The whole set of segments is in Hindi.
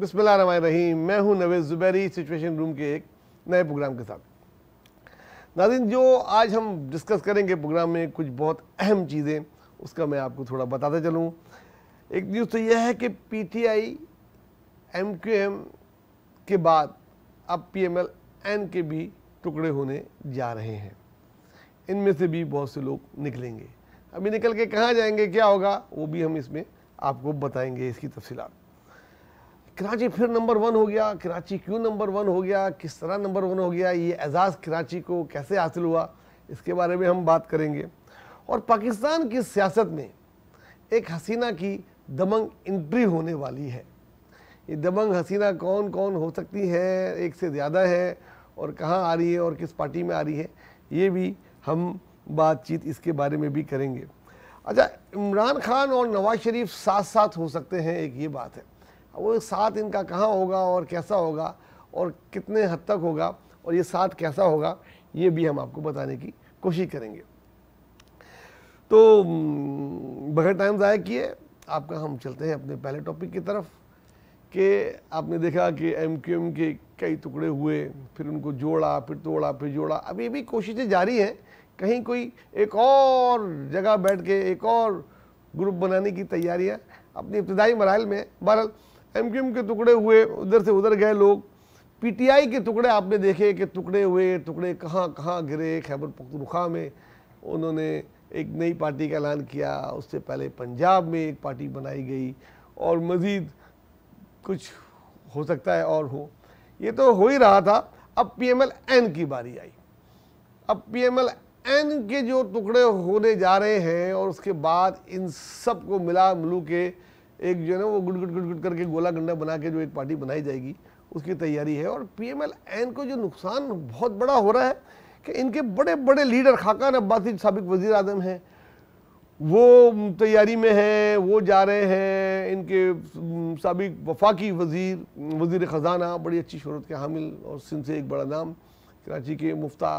बिस्मिल्लाह रहीम मैं हूं नवेद ज़ुबैरी सिचुएशन रूम के एक नए प्रोग्राम के साथ नाजिन जो आज हम डिस्कस करेंगे प्रोग्राम में कुछ बहुत अहम चीज़ें उसका मैं आपको थोड़ा बताते चलूँ एक न्यूज़ तो यह है कि P T I M Q M के बाद अब पी एम एल एन के भी टुकड़े होने जा रहे हैं इनमें से भी बहुत से लोग निकलेंगे अभी निकल के कहाँ जाएंगे क्या होगा वो भी हम इसमें आपको बताएंगे इसकी तफसीत कराची फिर नंबर वन हो गया कराची क्यों नंबर वन हो गया किस तरह नंबर वन हो गया ये एजाज़ कराची को कैसे हासिल हुआ इसके बारे में हम बात करेंगे और पाकिस्तान की सियासत में एक हसीना की दबंग इंट्री होने वाली है ये दबंग हसीना कौन कौन हो सकती है एक से ज़्यादा है और कहाँ आ रही है और किस पार्टी में आ रही है ये भी हम बातचीत इसके बारे में भी करेंगे अच्छा इमरान खान और नवाज शरीफ साथ साथ हो सकते हैं एक ये बात है वो साथ इनका कहाँ होगा और कैसा होगा और कितने हद तक होगा और ये साथ कैसा होगा ये भी हम आपको बताने की कोशिश करेंगे तो हम्म, बगैर टाइम ज़ाया किए आपका हम चलते हैं अपने पहले टॉपिक की तरफ कि आपने देखा कि एम क्यू एम के कई टुकड़े हुए फिर उनको जोड़ा फिर तोड़ा फिर जोड़ा अब ये भी कोशिशें जारी हैं कहीं कोई एक और जगह बैठ के एक और ग्रुप बनाने की तैयारियां अपने इब्तदाई मराहल में बहरहाल एमक्यूएम के टुकड़े हुए उधर से उधर गए लोग पीटीआई के टुकड़े आपने देखे कि टुकड़े हुए टुकड़े कहाँ कहाँ गिरे खैबर पख्तनख्वा में उन्होंने एक नई पार्टी का ऐलान किया उससे पहले पंजाब में एक पार्टी बनाई गई और मज़ीद कुछ हो सकता है और हो ये तो हो ही रहा था अब पी एम एल एन की बारी आई अब पी एम एल एन के जो टुकड़े होने जा रहे हैं और उसके बाद इन सब को मिला मिलू के एक जो है ना वो गुड गुड गुड गुड करके गोला गंडा बना के जो एक पार्टी बनाई जाएगी उसकी तैयारी है और पी एम एल एन को जो नुकसान बहुत बड़ा हो रहा है कि इनके बड़े बड़े लीडर खाकान अब्बासी सबक वजीर अजम हैं वो तैयारी में हैं वो जा रहे हैं इनके सबक वफाकी वजीर वजीर ख़जाना बड़ी अच्छी शहरत के हामिल और सिंध से एक बड़ा नाम कराची के मुफ्ता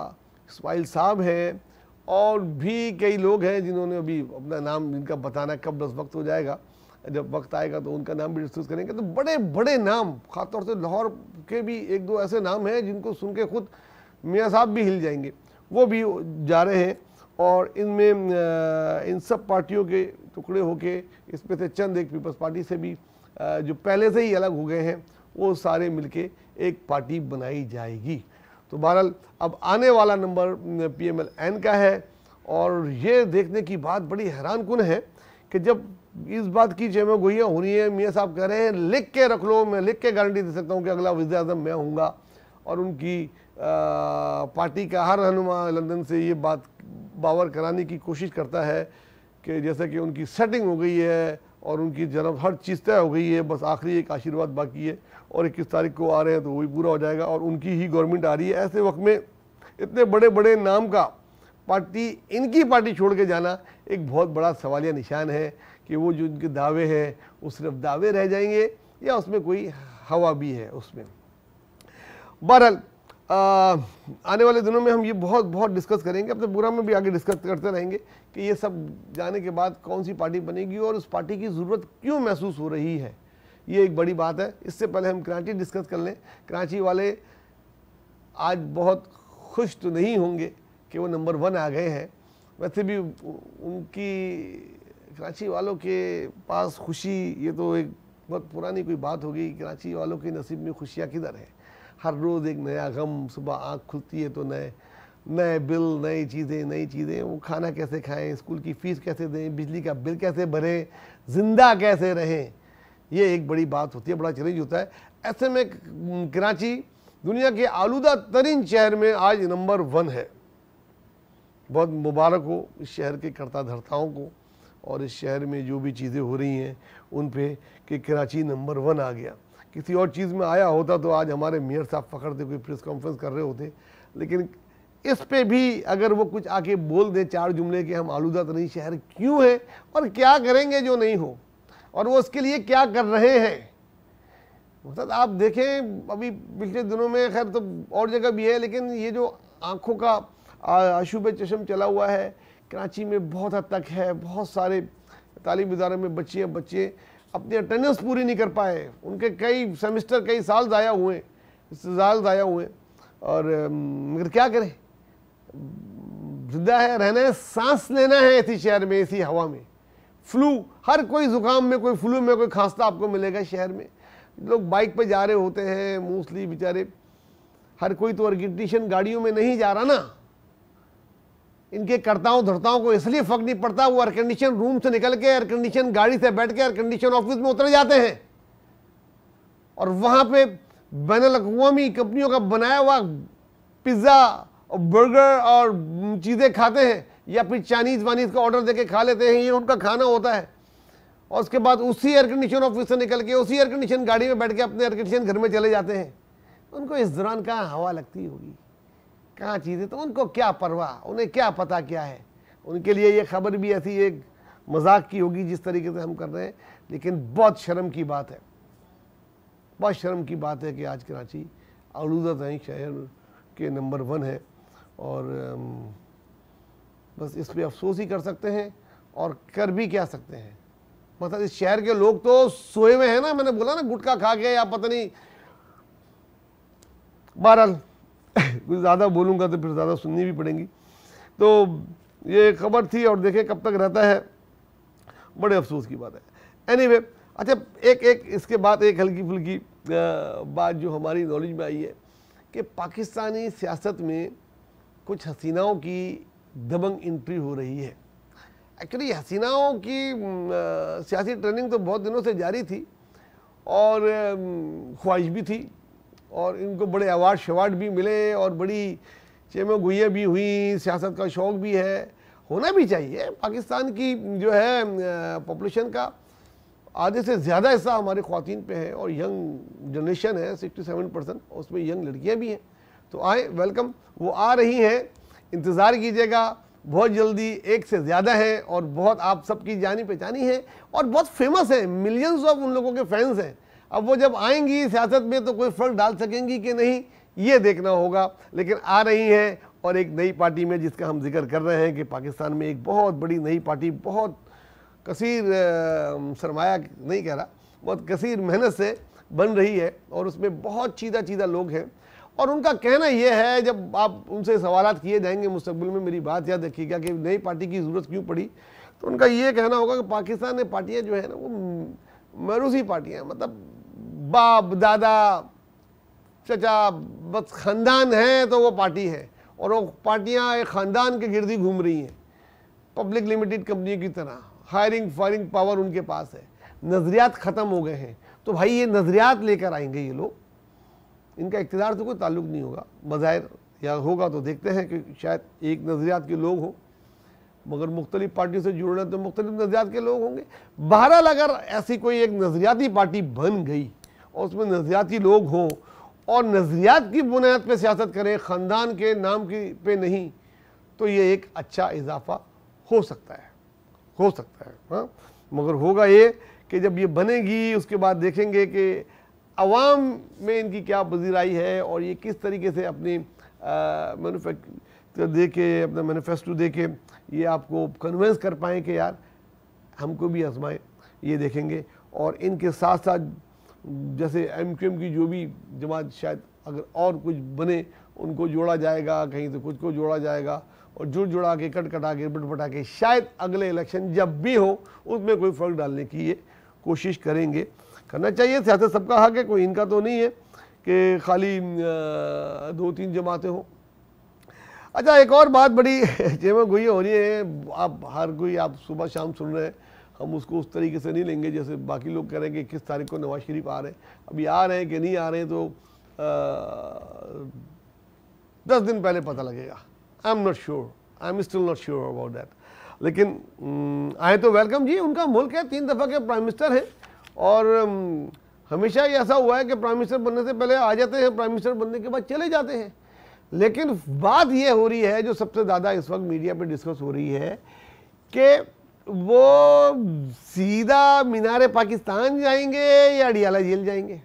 इसमाइल साहब हैं और भी कई लोग हैं जिन्होंने अभी अपना नाम जिनका बताना कब दस वक्त हो जाएगा जब वक्त आएगा तो उनका नाम भी डिस्कस करेंगे तो बड़े बड़े नाम ख़ासतौर से लाहौर के भी एक दो ऐसे नाम हैं जिनको सुन के खुद मियाँ साहब भी हिल जाएंगे वो भी जा रहे हैं और इनमें इन सब पार्टियों के टुकड़े होके इसमें से चंद एक पीपल्स पार्टी से भी जो पहले से ही अलग हो गए हैं वो सारे मिलके एक पार्टी बनाई जाएगी तो बहरहाल अब आने वाला number P M L N का है और ये देखने की बात बड़ी हैरान कन है कि जब इस बात की जेमें गोहियाँ हो रही है मियाँ साहब कह रहे हैं लिख के रख लो मैं लिख के गारंटी दे सकता हूँ कि अगला वजी अजम मैं हूँ और उनकी आ, पार्टी का हर रहनुमा लंदन से ये बात बावर कराने की कोशिश करता है कि जैसे कि उनकी सेटिंग हो गई है और उनकी जन्म हर चीज़ तय हो गई है बस आखिरी एक आशीर्वाद बाकी है और इक्कीस तारीख को आ रहे हैं तो वो भी पूरा हो जाएगा और उनकी ही गवर्नमेंट आ रही है ऐसे वक्त में इतने बड़े बड़े नाम का पार्टी इनकी पार्टी छोड़ के जाना एक बहुत बड़ा सवालिया निशान है कि वो जो इनके दावे हैं वो सिर्फ दावे रह जाएंगे या उसमें कोई हवा भी है उसमें बहरहाल आने वाले दिनों में हम ये बहुत बहुत डिस्कस करेंगे अपने पूरा में भी आगे डिस्कस करते रहेंगे कि ये सब जाने के बाद कौन सी पार्टी बनेगी और उस पार्टी की ज़रूरत क्यों महसूस हो रही है ये एक बड़ी बात है इससे पहले हम कराची डिस्कस कर लें कराची वाले आज बहुत खुश तो नहीं होंगे कि वो नंबर वन आ गए हैं वैसे भी उनकी कराची वालों के पास खुशी ये तो एक बहुत पुरानी कोई बात होगी कराची वालों के नसीब में खुशियाँ किधर है हर रोज़ एक नया गम सुबह आँख खुलती है तो नए नए बिल नई चीज़ें नई चीज़ें वो खाना कैसे खाएं स्कूल की फ़ीस कैसे दें बिजली का बिल कैसे भरें ज़िंदा कैसे रहें ये एक बड़ी बात होती है बड़ा चैलेंज होता है ऐसे में कराची दुनिया के आलूदा तरीन शहर में आज नंबर वन है बहुत मुबारक हो इस शहर के करता धर्ताओं को और इस शहर में जो भी चीज़ें हो रही हैं उन पे कि कराची नंबर वन आ गया किसी और चीज़ में आया होता तो आज हमारे मेयर साहब पकड़ते कोई प्रेस कॉन्फ्रेंस कर रहे होते लेकिन इस पे भी अगर वो कुछ आके बोल दें चार जुमले कि हम आलूदा तो नहीं शहर क्यों है और क्या करेंगे जो नहीं हो और वो उसके लिए क्या कर रहे हैं मतलब आप देखें अभी पिछले दिनों में खैर तो और जगह भी है लेकिन ये जो आँखों का आशूब चशम चला हुआ है कराची में बहुत हद तक है बहुत सारे तालीम इदारों में बच्चे बच्चे अपनी अटेंडेंस पूरी नहीं कर पाए उनके कई सेमेस्टर कई साल ज़ाया हुए साल ज़ाया हुए और मगर क्या करें जिंदा है रहना है सांस लेना है इसी शहर में इसी हवा में फ्लू हर कोई ज़ुकाम में कोई फ्लू में कोई खांसता आपको मिलेगा शहर में लोग बाइक पर जा रहे होते हैं मोस्टली बेचारे हर कोई तो अर्गिटिशन गाड़ियों में नहीं जा रहा ना इनके करताओं धरताओं को इसलिए फर्क नहीं पड़ता वो एयर कंडीशन रूम से निकल के एयर कंडीशन गाड़ी से बैठ के एयर कंडीशन ऑफिस में उतर जाते हैं और वहाँ पे बैन अवी कंपनियों का बनाया हुआ पिज़्ज़ा और बर्गर और चीज़ें खाते हैं या फिर चाइनीज़ वानीज़ का ऑर्डर देके खा लेते हैं ये उनका खाना होता है और उसके बाद उसी एयर कंडीशन ऑफिस से निकल के उसी एयर कंडीशन गाड़ी में बैठ के अपने एयर कंडीशन घर में चले जाते हैं उनको इस दौरान कहाँ हवा लगती होगी कहाँ चीज़ें तो उनको क्या परवाह उन्हें क्या पता क्या है उनके लिए ये खबर भी ऐसी एक मजाक की होगी जिस तरीके से हम कर रहे हैं लेकिन बहुत शर्म की बात है बहुत शर्म की बात है कि आज कराची आलूदातई शहर के नंबर वन है और बस इस पर अफसोस ही कर सकते हैं और कर भी क्या सकते हैं मतलब इस शहर के लोग तो सोए हुए हैं ना मैंने बोला ना गुटखा खा के या पता नहीं बहरल कुछ ज़्यादा बोलूँगा तो फिर ज़्यादा सुननी भी पड़ेंगी तो ये खबर थी और देखें कब तक रहता है बड़े अफसोस की बात है एनी anyway, अच्छा एक एक इसके बाद एक हल्की फुल्की बात जो हमारी नॉलेज में आई है कि पाकिस्तानी सियासत में कुछ हसीनाओं की दबंग एंट्री हो रही है एक्चुअली हसीनाओं की सियासी ट्रेनिंग तो बहुत दिनों से जारी थी और ख्वाहिश भी थी और इनको बड़े अवार्ड शवार्ड भी मिले और बड़ी चेमो गुइया भी हुई सियासत का शौक भी है होना भी चाहिए पाकिस्तान की जो है पॉपुलेशन का आधे से ज़्यादा हिस्सा हमारे खातन पे है और यंग जनरेशन है 67 परसेंट उसमें यंग लड़कियां भी हैं तो आए वेलकम वो आ रही हैं इंतज़ार कीजिएगा बहुत जल्दी एक से ज़्यादा हैं और बहुत आप सबकी जानी पहचानी है और बहुत फेमस हैं मिलियंस ऑफ उन लोगों के फैंस हैं अब वो जब आएंगी सियासत में तो कोई फ़र्क डाल सकेंगी कि नहीं ये देखना होगा लेकिन आ रही हैं और एक नई पार्टी में जिसका हम जिक्र कर रहे हैं कि पाकिस्तान में एक बहुत बड़ी नई पार्टी बहुत कसीर सरमाया नहीं कह रहा बहुत कसीर मेहनत से बन रही है और उसमें बहुत चीदा चीदा लोग हैं और उनका कहना यह है जब आप उनसे सवाल किए जाएंगे मुस्तबिल में मेरी बात याद रखिएगा कि नई पार्टी की ज़रूरत क्यों पड़ी तो उनका ये कहना होगा कि पाकिस्तान में पार्टियाँ जो है ना वो मरूसी पार्टियाँ मतलब बाप दादा चचा बस ख़ानदान है तो वो पार्टी है और वो पार्टियाँ एक ख़ानदान के गिरदी घूम रही हैं पब्लिक लिमिटेड कंपनी की तरह हायरिंग फायरिंग पावर उनके पास है नज़रियात ख़त्म हो गए हैं तो भाई ये नज़रियात लेकर आएंगे ये लोग इनका इकतदार से कोई ताल्लुक नहीं होगा बज़ाहिर या होगा तो देखते हैं कि शायद एक नज़रियात के लोग हों मगर मुख्तलिफ पार्टियों से जुड़ना तो मुख्तलिफ नज़रियात के लोग होंगे बहरहाल अगर ऐसी कोई एक नज़रियाती पार्टी बन गई और उसमें नज़रियाती लोग हों और नज़रियात की बुनियाद पर सियासत करें ख़ानदान के नाम की पे नहीं तो ये एक अच्छा इजाफा हो सकता है हो सकता है हाँ मगर होगा ये कि जब ये बनेगी उसके बाद देखेंगे कि आवाम में इनकी क्या पजीराई है और ये किस तरीके से अपनी मैनुफैक्चर दे के अपना मैनिफेस्टो दे के ये आपको कन्वेंस कर पाएँ कि यार हमको भी आजमाएँ ये देखेंगे और इनके साथ साथ जैसे एम की जो भी जमात शायद अगर और कुछ बने उनको जोड़ा जाएगा कहीं से कुछ को जोड़ा जाएगा और जुड़ जुड़ा के कट कटा के बटा के शायद अगले इलेक्शन जब भी हो उसमें कोई फ़र्क डालने की ये कोशिश करेंगे करना चाहिए सियासत सबका हक है कोई इनका तो नहीं है कि खाली दो तीन जमातें हों अच्छा एक और बात बड़ी जेमा गुई हो रही है आप हर कोई आप सुबह शाम सुन रहे हैं हम उसको उस तरीके से नहीं लेंगे जैसे बाकी लोग कह रहे हैं कि इक्कीस तारीख को नवाज शरीफ आ रहे हैं अभी आ रहे हैं कि नहीं आ रहे हैं तो आ, दस दिन पहले पता लगेगा I am not sure I am still not sure about that लेकिन आए तो वेलकम जी उनका मुल्क है तीन दफ़ा के प्राइम मिनिस्टर हैं और हमेशा ही ऐसा हुआ है कि प्राइम मिनिस्टर बनने से पहले आ जाते हैं प्राइम मिनिस्टर बनने के बाद चले जाते हैं लेकिन बात यह हो रही है जो सबसे ज़्यादा इस वक्त मीडिया पर डिस्कस हो रही है कि वो सीधा मीनार पाकिस्तान जाएंगे या अडियाला जेल जाएंगे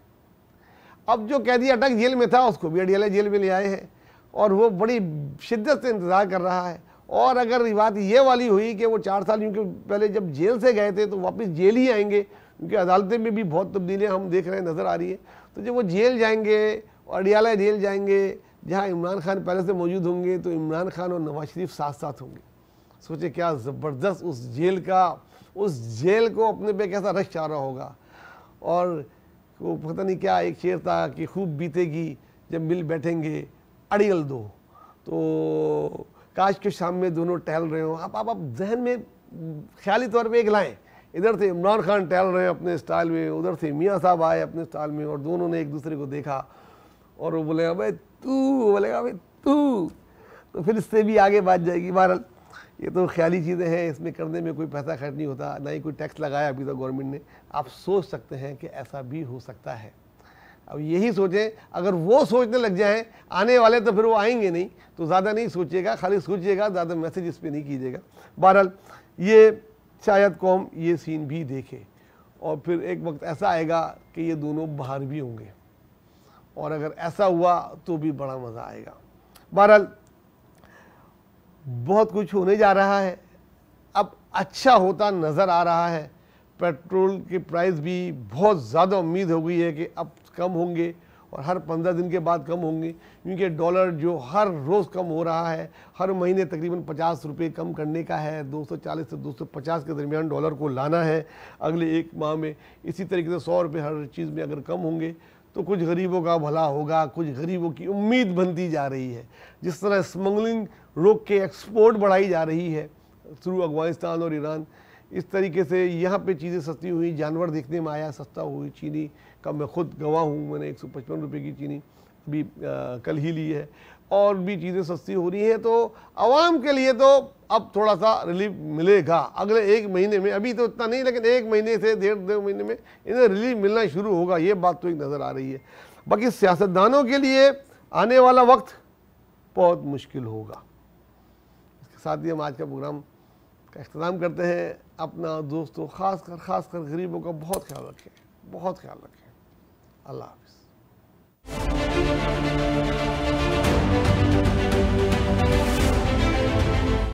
अब जो कैदी अटक जेल में था उसको भी अडियाला जेल में ले आए हैं और वो बड़ी शिद्दत से इंतज़ार कर रहा है और अगर बात ये वाली हुई कि वो चार साल क्योंकि पहले जब जेल से गए थे तो वापस जेल ही आएंगे क्योंकि अदालतें में भी बहुत तब्दीलियाँ हम देख रहे हैं नज़र आ रही है तो जब वो जेल जाएंगे और अडियाला जेल जाएंगे जहाँ इमरान खान पहले से मौजूद होंगे तो इमरान खान और नवाज शरीफ साथ साथ होंगे सोचे क्या ज़बरदस्त उस जेल का उस जेल को अपने पे कैसा रश आ रहा होगा और वो पता नहीं क्या एक शेर था कि खूब बीतेगी जब मिल बैठेंगे अड़ियल दो तो काश के शाम में दोनों टहल रहे हों आप आप आप जहन में ख्याली तौर पे एक लाएँ इधर थे इमरान खान टहल रहे हैं अपने स्टाइल में उधर थे मियाँ साहब आए अपने स्टाइल में और दोनों ने एक दूसरे को देखा और वो बोले भाई तू बोलेगा भाई तू तो फिर इससे भी आगे बात जाएगी बहरहाल ये तो ख्याली चीज़ें हैं इसमें करने में कोई पैसा खर्च नहीं होता ना ही कोई टैक्स लगाया अभी तक तो गवर्नमेंट ने आप सोच सकते हैं कि ऐसा भी हो सकता है अब यही सोचें अगर वो सोचने लग जाए आने वाले तो फिर वो आएंगे नहीं तो ज़्यादा नहीं सोचिएगा खाली सोचिएगा ज़्यादा मैसेज इस पर नहीं कीजिएगा बहरहाल ये शायद कौम ये सीन भी देखे और फिर एक वक्त ऐसा आएगा कि ये दोनों बाहर भी होंगे और अगर ऐसा हुआ तो भी बड़ा मज़ा आएगा बहरहाल बहुत कुछ होने जा रहा है अब अच्छा होता नज़र आ रहा है पेट्रोल के प्राइस भी बहुत ज़्यादा उम्मीद हो गई है कि अब कम होंगे और हर पंद्रह दिन के बाद कम होंगे क्योंकि डॉलर जो हर रोज़ कम हो रहा है हर महीने तकरीबन पचास रुपये कम करने का है 240 से 250 के दरमियान डॉलर को लाना है अगले एक माह में इसी तरीके से सौ रुपये हर चीज़ में अगर कम होंगे तो कुछ गरीबों का भला होगा कुछ गरीबों की उम्मीद बनती जा रही है जिस तरह स्मगलिंग रोक के एक्सपोर्ट बढ़ाई जा रही है थ्रू अफगानिस्तान और ईरान इस तरीके से यहाँ पे चीज़ें सस्ती हुई जानवर देखने में आया सस्ता हुई चीनी का मैं खुद गवाह हूँ मैंने एक सौ पचपन रुपये की चीनी अभी आ, कल ही ली है और भी चीज़ें सस्ती हो रही हैं तो आवाम के लिए तो अब थोड़ा सा रिलीफ मिलेगा अगले एक महीने में अभी तो इतना नहीं लेकिन एक महीने से डेढ़ दो महीने में इन्हें रिलीफ मिलना शुरू होगा ये बात तो एक नज़र आ रही है बाकी सियासतदानों के लिए आने वाला वक्त बहुत मुश्किल होगा इसके साथ ही हम आज का प्रोग्राम का अख्ताम करते हैं अपना दोस्तों ख़ास कर ख़ास कर गरीबों का बहुत ख्याल रखें बहुत ख्याल रखें अल्लाह हाफ Thank you.